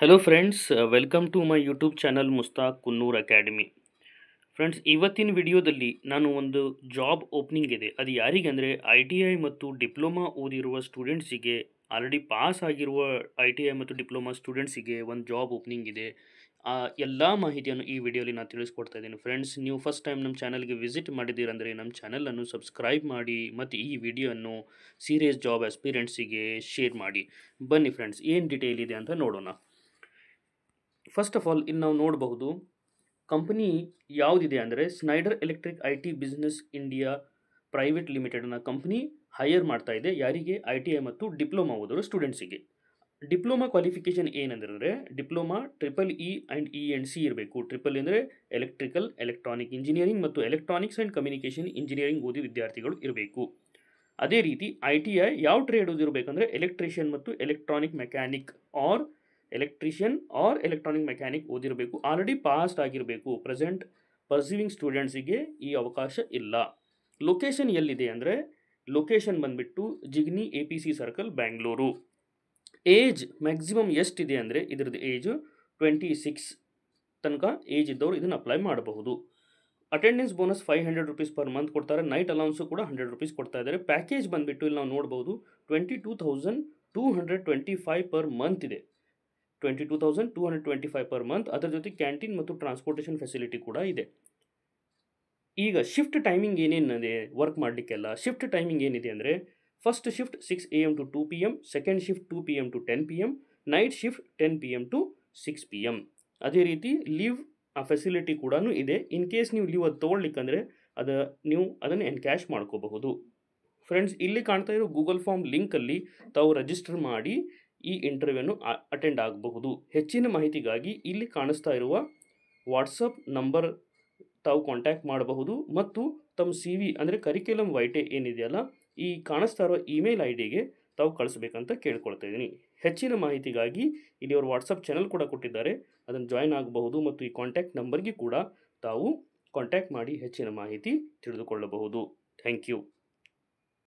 hello friends welcome to my YouTube channel Mushtaq Kunnur academy friends ಇವತ್ತಿನ ವಿಡಿಯೋದಲ್ಲಿ ನಾನು ಒಂದು ಜಾಬ್ ಓಪನಿಂಗ್ ಇದೆ ಅದು ಅಂದರೆ ಐ ಟಿ ಐ ಮತ್ತು ಡಿಪ್ಲೊಮಾ ಓದಿರುವ ಸ್ಟೂಡೆಂಟ್ಸಿಗೆ ಆಲ್ರೆಡಿ ಪಾಸ್ ಆಗಿರುವ ಐ ಟಿ ಐ ಮತ್ತು ಡಿಪ್ಲೊಮಾ ಸ್ಟೂಡೆಂಟ್ಸಿಗೆ ಒಂದು ಜಾಬ್ ಓಪನಿಂಗ್ ಇದೆ ಆ ಎಲ್ಲ ಮಾಹಿತಿಯನ್ನು ಈ ವಿಡಿಯೋಲಿ ನಾನು ತಿಳಿಸ್ಕೊಡ್ತಾ ಇದ್ದೀನಿ ಫ್ರೆಂಡ್ಸ್ ನೀವು ಫಸ್ಟ್ ಟೈಮ್ ನಮ್ಮ ಚಾನಲ್ಗೆ ವಿಸಿಟ್ ಮಾಡಿದ್ದೀರಂದರೆ ನಮ್ಮ ಚಾನಲನ್ನು ಸಬ್ಸ್ಕ್ರೈಬ್ ಮಾಡಿ ಮತ್ತು ಈ ಅನ್ನು ಸೀರಿಯಸ್ ಜಾಬ್ ಎಕ್ಸ್ಪೀರಿಯೆನ್ಸಿಗೆ ಶೇರ್ ಮಾಡಿ ಬನ್ನಿ ಫ್ರೆಂಡ್ಸ್ ಏನು ಡಿಟೇಲ್ ಇದೆ ಅಂತ ನೋಡೋಣ ಫಸ್ಟ್ ಆಫ್ ಆಲ್ ಇನ್ನು ನಾವು ನೋಡಬಹುದು ಕಂಪನಿ ಯಾವುದಿದೆ ಅಂದರೆ Schneider electric I T business India private ಲಿಮಿಟೆಡ್ನ ಕಂಪ್ನಿ ಹೈಯರ್ ಮಾಡ್ತಾ ಇದೆ ಯಾರಿಗೆ ಐ ಟಿ ಐ ಮತ್ತು ಡಿಪ್ಲೊಮಾ ಓದೋರು ಸ್ಟೂಡೆಂಟ್ಸಿಗೆ ಡಿಪ್ಲೊಮಾ ಕ್ವಾಲಿಫಿಕೇಷನ್ ಏನಂದ್ರೆ diploma triple E and E and C ಇರಬೇಕು ಟ್ರಿಪಲ್ ಅಂದರೆ ಎಲೆಕ್ಟ್ರಿಕಲ್ ಎಲೆಕ್ಟ್ರಾನಿಕ್ ಇಂಜಿನಿಯರಿಂಗ್ ಮತ್ತು ಎಲೆಕ್ಟ್ರಾನಿಕ್ಸ್ ಆ್ಯಂಡ್ ಕಮ್ಯುನಿಕೇಷನ್ ಇಂಜಿನಿಯರಿಂಗ್ ಓದಿ ವಿದ್ಯಾರ್ಥಿಗಳು ಇರಬೇಕು ಅದೇ ರೀತಿ ಐ ಟಿ ಐ ಯಾವ ಟ್ರೇಡ್ ಓದಿರಬೇಕಂದ್ರೆ ಎಲೆಕ್ಟ್ರಿಷಿಯನ್ ಮತ್ತು electronic mechanic or electrician or electronic mechanic ಓದಿರಬೇಕು ಆಲ್ರೆಡಿ ಪಾಸ್ಟ್ ಆಗಿರಬೇಕು ಪ್ರೆಸೆಂಟ್ ಪರ್ಸೀವಿಂಗ್ ಸ್ಟೂಡೆಂಟ್ಸಿಗೆ ಈ ಅವಕಾಶ ಇಲ್ಲ ಲೊಕೇಶನ್ ಎಲ್ಲಿದೆ ಅಂದರೆ ಲೊಕೇಶನ್ ಬಂದುಬಿಟ್ಟು Jigani A P C circle Bangalore age maximum ಎಷ್ಟಿದೆ ಅಂದರೆ ಇದ್ರದ್ದು ಏಜ್ ಟ್ವೆಂಟಿ ಸಿಕ್ಸ್ ತನಕ ಏಜ್ ಇದ್ದವರು ಇದನ್ನು ಅಪ್ಲೈ ಮಾಡಬಹುದು attendance bonus five hundred rupees per month ಕೊಡ್ತಾರೆ ನೈಟ್ ಅಲೌನ್ಸು ಕೂಡ ಹಂಡ್ರೆಡ್ ರುಪೀಸ್ ಕೊಡ್ತಾ ಇದ್ದಾರೆ ಪ್ಯಾಕೇಜ್ ಬಂದುಬಿಟ್ಟು ಇಲ್ಲಿ ನಾವು ನೋಡ್ಬೋದು twenty two thousand two hundred twenty five per month ಇದೆ twenty two thousand two hundred twenty five per month ಅದರ ಜೊತೆ ಕ್ಯಾಂಟೀನ್ ಮತ್ತು ಟ್ರಾನ್ಸ್ಪೋರ್ಟೇಷನ್ ಫೆಸಿಲಿಟಿ ಕೂಡ ಇದೆ ಈಗ ಶಿಫ್ಟ್ ಟೈಮಿಂಗ್ ಏನೇನಿದೆ ವರ್ಕ್ ಮಾಡಲಿಕ್ಕೆಲ್ಲ ಶಿಫ್ಟ್ ಟೈಮಿಂಗ್ ಏನಿದೆ ಅಂದರೆ first shift six A M to two P M second shift two P M to ten P M night shift ten P M to six P M ಅದೇ ರೀತಿ leave ಆ facility ಕೂಡ ಇದೆ in case ನೀವು leave ಅದು ತೊಗೊಳ್ಲಿಕ್ಕಂದರೆ ಅದು ನೀವು ಅದನ್ನು ಕ್ಯಾಶ್ ಮಾಡ್ಕೋಬಹುದು ಫ್ರೆಂಡ್ಸ್ ಇಲ್ಲಿ ಕಾಣ್ತಾ ಇರೋ ಗೂಗಲ್ ಫಾರ್ಮ್ ಲಿಂಕಲ್ಲಿ ತಾವು ರಿಜಿಸ್ಟರ್ ಮಾಡಿ ಈ ಇಂಟರ್ವ್ಯೂನು ಅಟೆಂಡ್ ಆಗಬಹುದು ಹೆಚ್ಚಿನ ಮಾಹಿತಿಗಾಗಿ ಇಲ್ಲಿ ಕಾಣಿಸ್ತಾ ಇರುವ ವಾಟ್ಸಪ್ ನಂಬರ್ ತಾವು ಕಾಂಟ್ಯಾಕ್ಟ್ ಮಾಡಬಹುದು ಮತ್ತು ತಮ್ಮ ಸಿ ವಿ ಅಂದರೆ ಕರಿಕ್ಯುಲಮ್ ವೈಟೆ ಏನಿದೆಯಲ್ಲ ಈ ಕಾಣಿಸ್ತಾ ಇರೋ ಇಮೇಲ್ ಐ ಡಿಗೆ ತಾವು ಕಳಿಸ್ಬೇಕಂತ ಕೇಳ್ಕೊಳ್ತಾ ಇದ್ದೀನಿ ಹೆಚ್ಚಿನ ಮಾಹಿತಿಗಾಗಿ ಇಲ್ಲಿ ಅವರು ವಾಟ್ಸಪ್ ಚಾನಲ್ ಕೂಡ ಕೊಟ್ಟಿದ್ದಾರೆ ಅದನ್ನು ಜಾಯಿನ್ ಆಗಬಹುದು ಮತ್ತು ಈ ಕಾಂಟ್ಯಾಕ್ಟ್ ನಂಬರ್ಗೆ ಕೂಡ ತಾವು ಕಾಂಟ್ಯಾಕ್ಟ್ ಮಾಡಿ ಹೆಚ್ಚಿನ ಮಾಹಿತಿ ತಿಳಿದುಕೊಳ್ಳಬಹುದು ಥ್ಯಾಂಕ್ ಯು